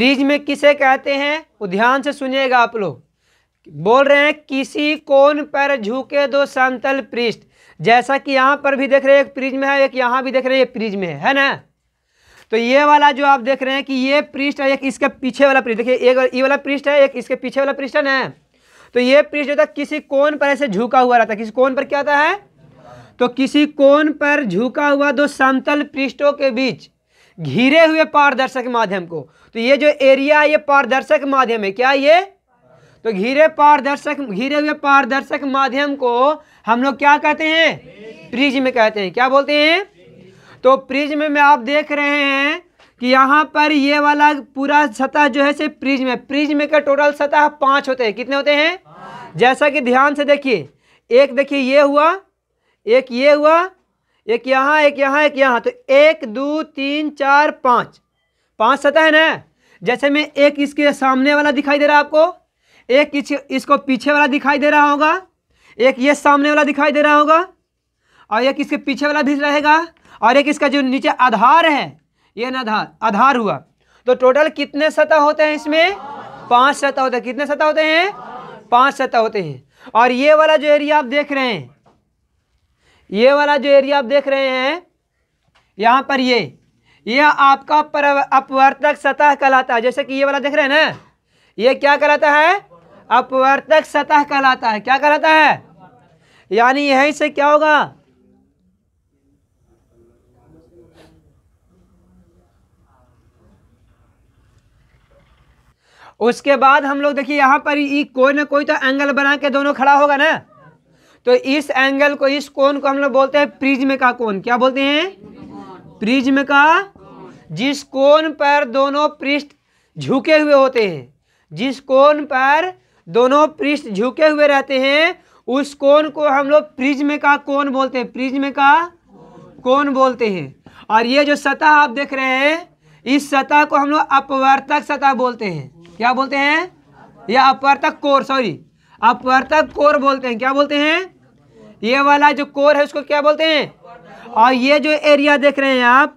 में किसे कहते हैं वो ध्यान से सुनिएगा आप लोग बोल रहे हैं किसी कोण पर झुके दो समतल पृष्ठ जैसा कि यहाँ पर भी देख रहे हैं एक में है एक यहाँ भी देख रहे हैं ये प्रिज्म है है ना तो ये वाला जो आप देख रहे हैं कि ये पृष्ठ है एक इसके पीछे वाला पृष्ठ देखिए एक ये वाला पृष्ठ है एक इसके पीछे वाला पृष्ठ है तो ये पृष्ठ जो था किसी कोण पर ऐसे झुका हुआ रहता है किसी कोण पर क्या होता है तो किसी कोण पर झुका हुआ दो समतल पृष्ठों के बीच घिरे हुए पारदर्शक माध्यम को तो ये जो एरिया है ये पारदर्शक माध्यम है क्या ये तो घिरे पारदर्शक घिरे हुए पारदर्शक माध्यम को हम लोग क्या कहते हैं में कहते हैं क्या बोलते हैं तो प्रिज में आप देख रहे हैं कि यहाँ पर ये वाला पूरा सतह जो है से में प्रिज में का टोटल सतह पाँच होते हैं कितने होते हैं जैसा कि ध्यान से देखिए एक देखिए ये हुआ एक ये हुआ एक यहाँ एक यहाँ एक यहाँ तो एक दो तीन चार पाँच पाँच सतह है ना जैसे मैं एक इसके सामने वाला दिखाई दे रहा है आपको एक इस, इसको पीछे वाला दिखाई दे रहा होगा एक ये सामने वाला दिखाई दे रहा होगा और एक इसके पीछे वाला भी रहेगा और एक इसका जो नीचे आधार है ये ना आधार आधार हुआ तो टोटल कितने सतह होते हैं इसमें पाँच सतह होते हैं कितने सतह होते हैं पाँच सतह होते हैं और ये वाला जो एरिया आप देख रहे हैं ये वाला जो एरिया आप देख रहे हैं यहाँ पर ये यह आपका पर अपवर्तक सतह कहलाता है जैसे कि ये वाला देख रहे हैं ना ये क्या कहलाता है अपवर्तक सतह कहलाता है क्या कहलाता है यानी यहीं से क्या होगा उसके बाद हम लोग देखिए यहां पर कोई ना कोई तो एंगल बना के दोनों खड़ा होगा ना तो इस एंगल को इस कोण को हम लोग बोलते हैं प्रिज्म का कोण क्या बोलते हैं प्रिज्म का जिस कोण पर दोनों पृष्ठ झुके हुए होते हैं जिस कोण पर दोनों पृष्ठ झुके हुए रहते हैं उस कोण को हम लोग प्रिज्म का कोण बोलते हैं प्रिज्म का कोण बोलते हैं और ये जो सतह आप देख रहे हैं इस सतह को हम लोग अपवर्तक सतह बोलते हैं क्या बोलते हैं या अपवर्तक कोर सॉरी अपवर्तक कोर बोलते हैं क्या बोलते हैं ये वाला जो कोर है उसको क्या बोलते हैं और ये जो एरिया देख रहे हैं आप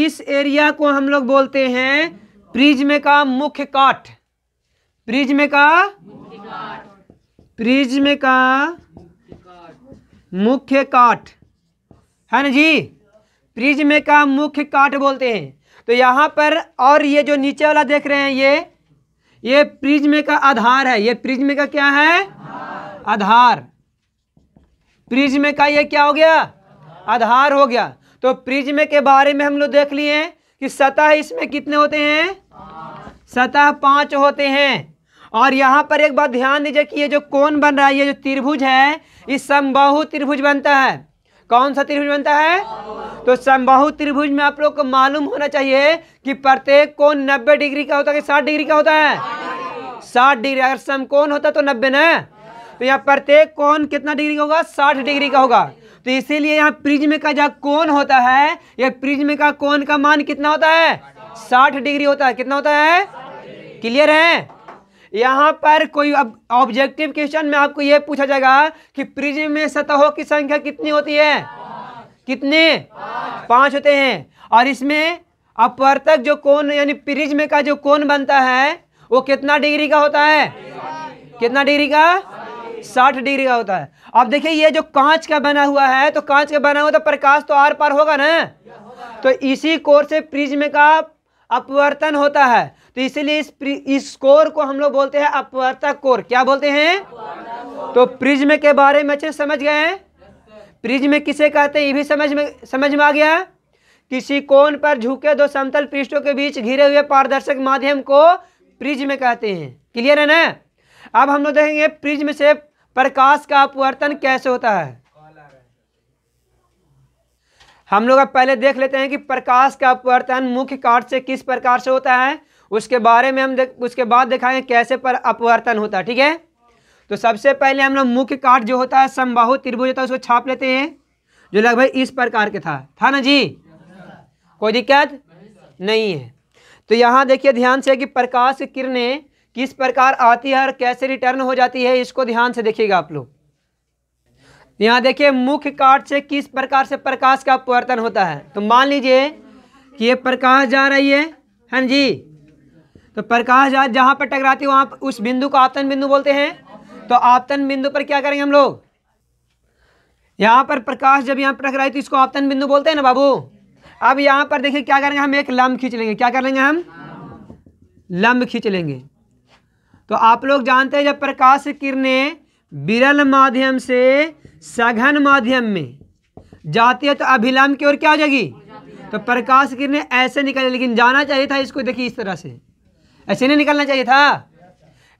इस एरिया को हम लोग बोलते हैं प्रिज्म का मुख्य काट प्रिज्म का प्रिज्म का मुख्य काट है ना जी प्रिज्म का मुख्य काट बोलते हैं तो यहां पर और ये जो नीचे वाला देख रहे हैं ये ये प्रिज्म का आधार है ये प्रिज्म का क्या है आधार प्रिज्म का ये क्या हो गया आधार हो गया तो प्रिज्म के बारे में हम लोग देख लिए कि सतह इसमें कितने होते हैं सतह पांच होते हैं और यहाँ पर एक बात ध्यान दीजिए कि ये जो कोण बन रहा है ये जो त्रिभुज है ये समबाहु त्रिभुज बनता है कौन सा त्रिभुज बनता है तो समबाहु त्रिभुज में आप लोग को मालूम होना चाहिए कि प्रत्येक कोण नब्बे डिग्री का होता है कि साठ डिग्री का होता है साठ डिग्री अगर समकोण होता तो नब्बे ना तो यहाँ प्रत्येक कौन कितना डिग्री का होगा साठ डिग्री का होगा तो इसीलिए यहाँ प्रिज्म का जो कौन होता है यह प्रिज्म का कौन का मान कितना होता है साठ डिग्री होता है कितना होता है क्लियर है यहाँ पर कोई अब ऑब्जेक्टिव क्वेश्चन में आपको यह पूछा जाएगा कि प्रिज्म में सतहों की संख्या कितनी होती है कितने पांच होते हैं और इसमें अपवर्तक जो कोण यानी प्रिज्म का जो कोण बनता है वो कितना डिग्री का होता है कितना डिग्री का साठ डिग्री का होता है अब देखिए ये जो कांच का बना हुआ है तो कांच का बना हुआ तो प्रकाश तो आर पार होगा ना तो इसी कोर से प्रिज्म का अपवर्तन होता है तो इसीलिए इस इस कोर को हम लोग बोलते हैं अपवर्तक कोर क्या बोलते हैं तो प्रिज्म के बारे में अच्छे समझ गए हैं प्रिज्म किसे कहते हैं ये भी समझ में समझ में आ गया किसी कोण पर झुके दो समतल पृष्ठों के बीच घिरे हुए पारदर्शक माध्यम को प्रिज्म कहते हैं क्लियर है ना अब हम लोग देखेंगे प्रिज्म से प्रकाश का अपवर्तन कैसे होता है हम लोग अब पहले देख लेते हैं कि प्रकाश का अपवर्तन मुख्य काट से किस प्रकार से होता है उसके बारे में हम देख उसके बाद दिखाएंगे कैसे पर अपवर्तन होता है ठीक है तो सबसे पहले हम लोग मुख्य काट जो होता है समबाहु त्रिभुज होता है उसको छाप लेते हैं जो लगभग इस प्रकार के था था ना जी कोई दिक्कत नहीं है तो यहाँ देखिए ध्यान से कि प्रकाश किरणें किस प्रकार आती है और कैसे रिटर्न हो जाती है इसको ध्यान से देखिएगा आप लोग यहाँ देखिए मुख्य काट से किस प्रकार से प्रकाश का अपवर्तन होता है तो मान लीजिए कि ये प्रकाश जा रही है हाँ जी तो प्रकाश जा जहाँ पर टकराती है वहाँ उस बिंदु को आपतन बिंदु बोलते हैं तो आपतन बिंदु पर क्या करेंगे हम लोग यहाँ पर प्रकाश जब यहाँ पर टकराई तो इसको आपतन बिंदु बोलते हैं ना बाबू अब यहाँ पर देखिए क्या करेंगे हम एक लम्ब खींच लेंगे क्या कर लेंगे हम लम्ब खींच लेंगे तो आप लोग जानते हैं जब प्रकाश किरणें विरल माध्यम से सघन माध्यम में जाती है तो अभिलंब की ओर क्या हो जाएगी तो प्रकाश किरणें ऐसे निकले लेकिन जाना चाहिए था इसको देखिए इस तरह से ऐसे नहीं निकलना चाहिए था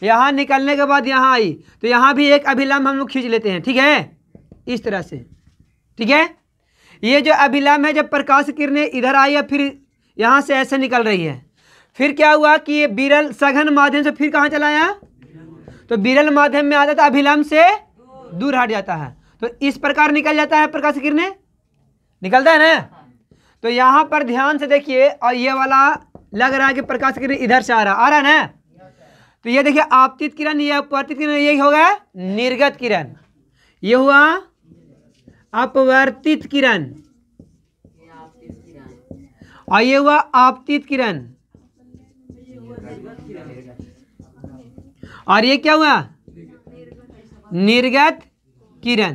यहाँ निकलने के बाद यहाँ आई तो यहाँ भी एक अभिलंब हम लोग खींच लेते हैं ठीक है इस तरह से ठीक है ये जो अभिलंब है जब प्रकाश किरणें इधर आई या फिर यहाँ से ऐसे निकल रही है फिर क्या हुआ कि ये बिरल सघन माध्यम से फिर कहाँ चला आया तो बिरल माध्यम में आ जाता है अभिलंब से दूर हट जाता है तो इस प्रकार निकल जाता है प्रकाश किरण निकलता है ना तो यहाँ पर ध्यान से देखिए और ये वाला लग रहा है कि प्रकाश किरण इधर से आ रहा आ रहा है ना तो ये देखिए आपतित किरण ये अपवर्तित किरण ये हो गया निर्गत किरण ये हुआ अपवर्तित किरण और ये हुआ आपतित किरण और ये क्या हुआ निर्गत किरण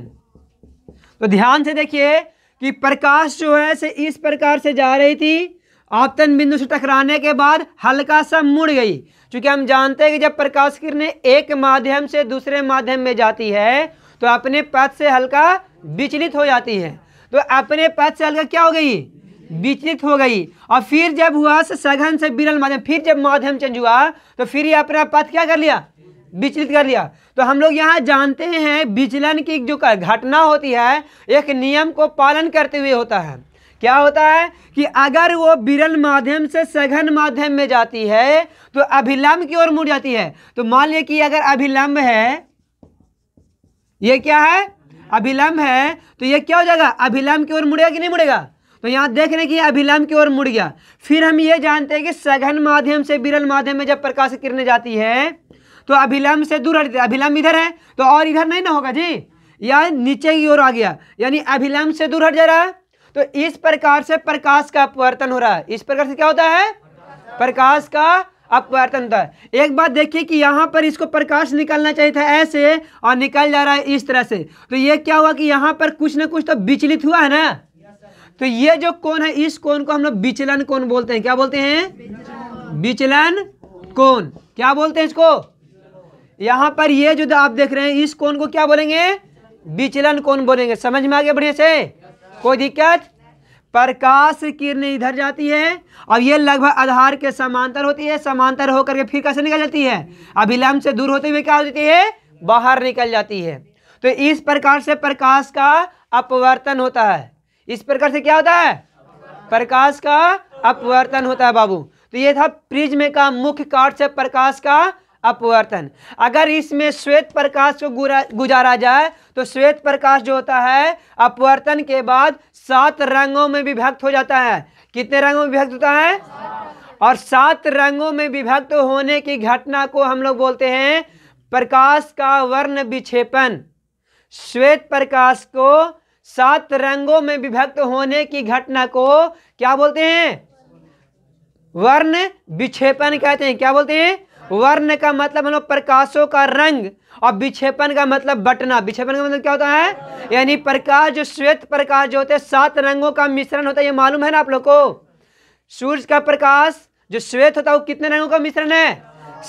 तो ध्यान से देखिए कि प्रकाश जो है से इस प्रकार से जा रही थी आपतन बिंदु से टकराने के बाद हल्का सा मुड़ गई क्योंकि हम जानते हैं कि जब प्रकाश किरणें एक माध्यम से दूसरे माध्यम में जाती है तो अपने पथ से हल्का विचलित हो जाती है तो अपने पथ से हल्का क्या हो गई विचलित हो गई और फिर जब हुआ सघन से बिरल माध्यम फिर जब माध्यम चेंज हुआ तो फिर ये अपना पथ क्या कर लिया विचलित कर लिया तो हम लोग यहाँ जानते हैं विचलन की जो घटना होती है एक नियम को पालन करते हुए होता है क्या होता है कि अगर वो विरल माध्यम से सघन माध्यम में जाती है तो अभिलंब की ओर मुड़ जाती है तो मान लिया कि अगर अभिलंब है ये क्या है अभिलंब है तो ये क्या हो जाएगा अभिलंब की ओर मुड़ेगा कि नहीं मुड़ेगा तो यहाँ देख रहे कि अभिलंब की ओर मुड़ गया फिर हम ये जानते हैं कि सघन माध्यम से विरल माध्यम में जब प्रकाश किरण जाती है तो अभिलम से दूर हट अभिलम इधर है तो और इधर नहीं ना होगा जी या नीचे की ओर आ गया यानी अभिलम से दूर हट जा रहा है तो इस प्रकार से प्रकाश का अपवर्तन हो रहा है इस प्रकार से क्या होता है प्रकाश का अपवर्तन होता है एक बात देखिए कि यहाँ पर इसको प्रकाश निकलना चाहिए था ऐसे और निकल जा रहा है इस तरह से तो ये क्या हुआ कि यहाँ पर कुछ ना कुछ तो विचलित हुआ है ना तो ये जो कोण है इस कोण को हम लोग विचलन कोण बोलते हैं क्या बोलते हैं विचलन कोण क्या बोलते हैं इसको यहाँ पर ये जो आप देख रहे हैं इस कोण को क्या बोलेंगे विचलन कोण बोलेंगे समझ में आ गया बढ़िया से कोई दिक्कत प्रकाश किरण इधर जाती है और ये लगभग आधार के समांतर होती है समांतर होकर के फिर कैसे निकल जाती है अभिलंब से दूर होते हुए क्या हो जाती है बाहर निकल जाती है तो इस प्रकार से प्रकाश का अपवर्तन होता है इस प्रकार से क्या होता है प्रकाश का अपवर्तन होता है बाबू तो ये था प्रिज्म का मुख्य काट से प्रकाश का अपवर्तन अगर इसमें श्वेत प्रकाश को गुजारा जाए तो श्वेत प्रकाश जो होता है अपवर्तन के बाद सात रंगों में विभक्त हो जाता है कितने रंगों में विभक्त होता है और सात रंगों में विभक्त होने की घटना को हम लोग बोलते हैं प्रकाश का वर्ण विक्षेपण श्वेत प्रकाश को सात रंगों में विभक्त होने की घटना को क्या बोलते हैं वर्ण विक्षेपण कहते हैं क्या बोलते हैं वर्ण का मतलब हम लोग प्रकाशों का रंग और विक्षेपण का मतलब बटना विक्षेपण का मतलब क्या होता है यानी प्रकाश जो श्वेत प्रकाश जो होते हैं सात रंगों का मिश्रण होता है ये मालूम है ना आप लोग को सूर्य का प्रकाश जो श्वेत होता है वो कितने रंगों का मिश्रण है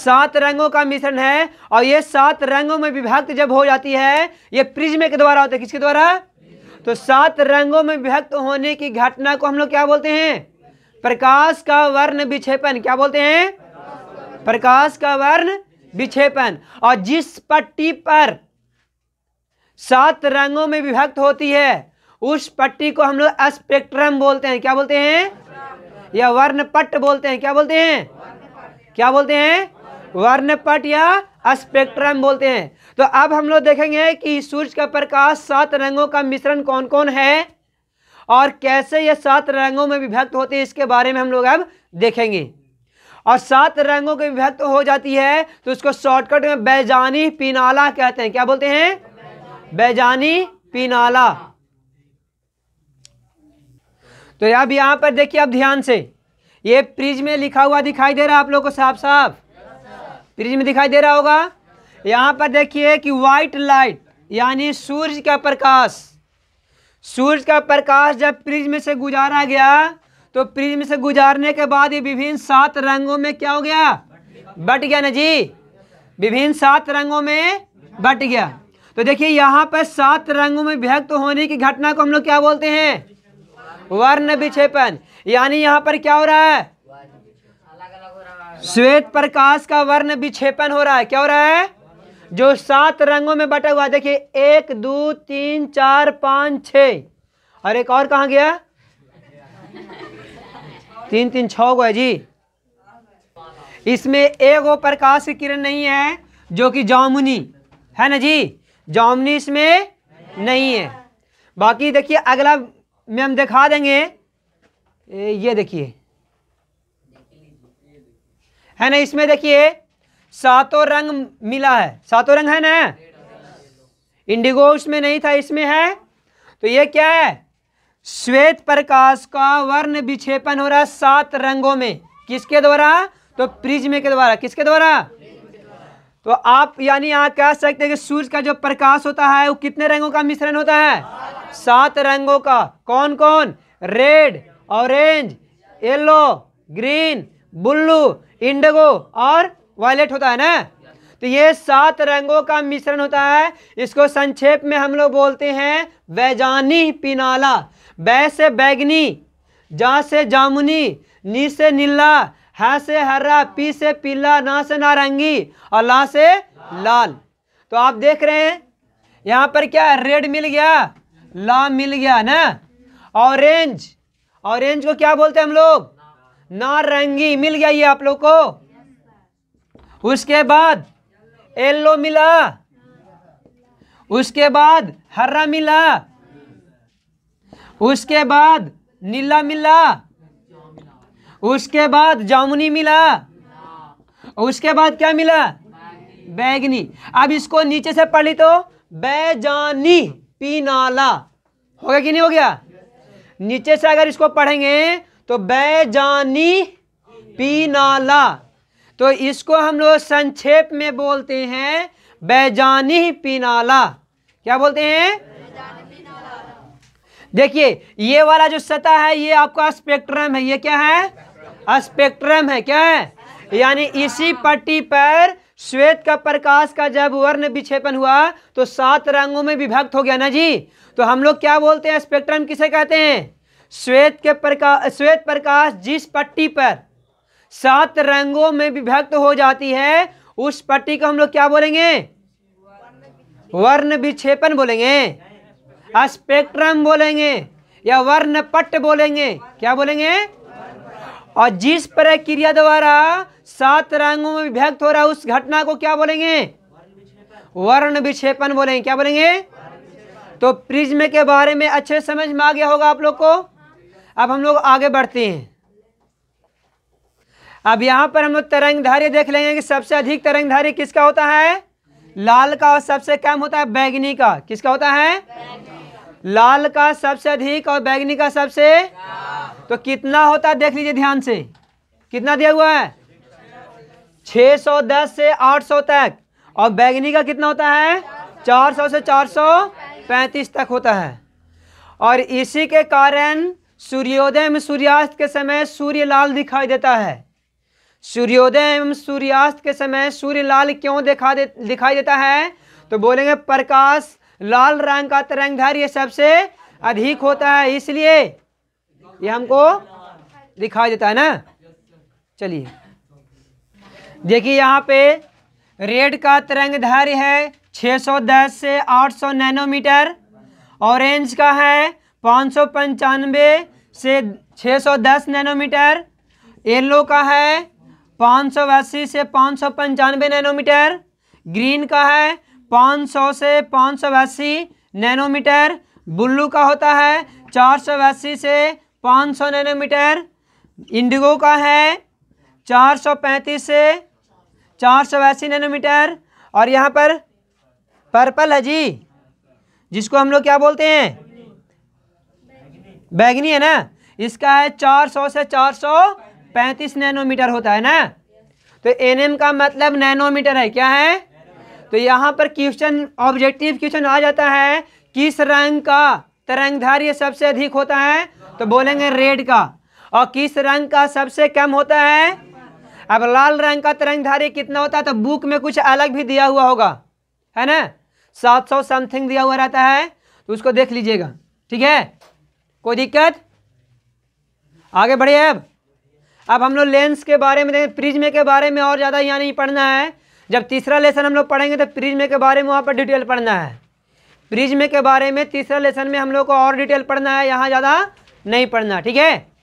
सात रंगों का मिश्रण है और ये सात रंगों में विभक्त जब हो जाती है ये प्रिज्म के द्वारा होता है किसके द्वारा तो सात रंगों में विभक्त होने की घटना को हम लोग क्या बोलते हैं प्रकाश का वर्ण विक्षेपण क्या बोलते हैं प्रकाश का वर्ण विक्षेपण और जिस पट्टी पर सात रंगों में विभक्त होती है उस पट्टी को हम लोग स्पेक्ट्रम बोलते हैं क्या बोलते हैं या वर्णपट बोलते हैं क्या बोलते हैं क्या बोलते हैं वर्णपट या स्पेक्ट्रम बोलते हैं तो अब हम लोग देखेंगे कि सूर्य का प्रकाश सात रंगों का मिश्रण कौन कौन है और कैसे यह सात रंगों में विभक्त होते हैं इसके बारे में हम लोग अब देखेंगे और सात रंगों की विभक्त हो जाती है तो उसको शॉर्टकट में बैजानी पिनाला कहते हैं क्या बोलते हैं बैजानी पिनाला तो अब यहां पर देखिए आप ध्यान से ये प्रिज में लिखा हुआ दिखाई दे रहा है आप लोग को साफ साफ प्रिज में दिखाई दे रहा होगा यहां पर देखिए कि व्हाइट लाइट यानी सूर्य का प्रकाश सूर्य का प्रकाश जब में से गुजारा गया तो प्रिज्म से गुजारने के बाद ये विभिन्न सात रंगों में क्या हो गया बट गया ना जी विभिन्न सात रंगों में बट गया तो देखिए यहाँ पर सात रंगों में विभक्त होने की घटना को हम लोग क्या बोलते हैं वर्ण विक्षेपण यानी यहाँ पर क्या हो रहा है श्वेत प्रकाश का वर्ण विक्षेपण हो रहा है क्या हो रहा है जो सात रंगों में बटा हुआ देखिए एक दो तीन चार पाँच छ और एक और कहाँ गया तीन तीन छः गो है जी इसमें एक वो प्रकाश की किरण नहीं है जो कि जामुनी है ना जी जामुनी इसमें नहीं है बाकी देखिए अगला में हम दिखा देंगे ये देखिए है ना इसमें देखिए सातों रंग मिला है सातों रंग है ना इंडिगो उसमें नहीं था इसमें है तो ये क्या है श्वेत प्रकाश का वर्ण विक्षेपण हो रहा है सात रंगों में किसके द्वारा तो प्रिज्म के द्वारा किसके द्वारा तो आप यानी यहाँ कह सकते हैं कि सूर्य का जो प्रकाश होता है वो कितने रंगों का मिश्रण होता है सात रंगों का कौन कौन red orange yellow green blue indigo और वायलेट होता है ना तो ये सात रंगों का मिश्रण होता है इसको संक्षेप में हम लोग बोलते हैं वैजानी पिनाला बै से बैगनी जा से जामुनी नी से नीला है से हरा पी से पीला ना से नारंगी और ला से लाल तो आप देख रहे हैं यहाँ पर क्या है रेड मिल गया ला मिल गया ना ऑरेंज ऑरेंज को क्या बोलते हैं हम लोग नारंगी मिल गया ये आप लोग को उसके बाद येल्लो मिला उसके बाद हरा मिला उसके बाद नीला मिला उसके बाद जामुनी मिला उसके बाद क्या मिला बैगनी अब इसको नीचे से पढ़ ली तो बैजानी पीनाला हो गया कि नहीं हो गया नीचे से अगर इसको पढ़ेंगे तो बैजानी पीनाला तो इसको हम लोग संक्षेप में बोलते हैं बैजानी पीनाला क्या बोलते हैं देखिए ये वाला जो सतह है ये आपका स्पेक्ट्रम है ये क्या है स्पेक्ट्रम है क्या है यानी इसी पट्टी पर श्वेत का प्रकाश का जब वर्ण विक्षेपण हुआ तो सात रंगों में विभक्त हो गया ना जी तो हम लोग क्या बोलते हैं स्पेक्ट्रम किसे कहते हैं श्वेत के प्रकाश श्वेत प्रकाश जिस पट्टी पर सात रंगों में विभक्त हो जाती है उस पट्टी को हम लोग क्या बोलेंगे वर्ण विक्षेपण बोलेंगे हाँ, स्पेक्ट्रम बोलेंगे या वर्णपट बोलेंगे क्या बोलेंगे और जिस प्रक्रिया द्वारा सात रंगों में विभक्त हो रहा है उस घटना को क्या बोलेंगे वर्ण विक्षेपण बोलेंगे क्या बोलेंगे तो प्रिज्म के बारे में अच्छे समझ में आ गया होगा आप लोग को अब हम लोग आगे बढ़ते हैं अब यहां पर हम लोग तरंगधारी देख लेंगे कि सबसे अधिक तरंगधारी किसका होता है लाल का और सबसे कम होता है बैगनी का किसका होता है लाल का सबसे अधिक और बैगनी का सबसे तो कितना होता है देख लीजिए ध्यान से कितना दिया हुआ है 610 से 800 तक और बैगनी का कितना होता है 400 से 435 तक होता है और इसी के कारण सूर्योदय एवं सूर्यास्त के समय सूर्य लाल दिखाई देता है सूर्योदय एवं सूर्यास्त के समय सूर्य लाल क्यों दिखा दे दिखाई देता है तो बोलेंगे प्रकाश लाल रंग का तरंगधर ये सबसे अधिक होता है इसलिए ये हमको दिखाई देता है ना चलिए देखिए यहाँ पे रेड का तरंगधर है 610 से 800 नैनोमीटर ऑरेंज का है पाँच से 610 नैनोमीटर येलो का है पाँच से पाँच नैनोमीटर ग्रीन का है 500 से पाँच सौ नैनोमीटर बुल्लू का होता है चार सौ से 500 नैनोमीटर इंडिगो का है 435 से चार सौ नैनोमीटर और यहाँ पर पर्पल है जी जिसको हम लोग क्या बोलते हैं बैगनी है ना इसका है 400 से 435 नैनोमीटर होता है ना तो एनएम का मतलब नैनोमीटर है क्या है तो यहाँ पर क्वेश्चन ऑब्जेक्टिव क्वेश्चन आ जाता है किस रंग का तरंगधार्य सबसे अधिक होता है तो बोलेंगे रेड का और किस रंग का सबसे कम होता है अब लाल रंग का तरंगधार्य कितना होता है तो बुक में कुछ अलग भी दिया हुआ होगा है ना सात सौ समथिंग दिया हुआ रहता है तो उसको देख लीजिएगा ठीक है कोई दिक्कत आगे बढ़िए अब अब हम लोग लेंस के बारे में देखें प्रिज्म के बारे में और ज़्यादा यहाँ नहीं पढ़ना है जब तीसरा लेसन हम लोग पढ़ेंगे तो प्रिज्म के बारे में वहाँ पर डिटेल पढ़ना है प्रिज्म के बारे में तीसरा लेसन में हम लोग को और डिटेल पढ़ना है यहाँ ज़्यादा नहीं पढ़ना ठीक है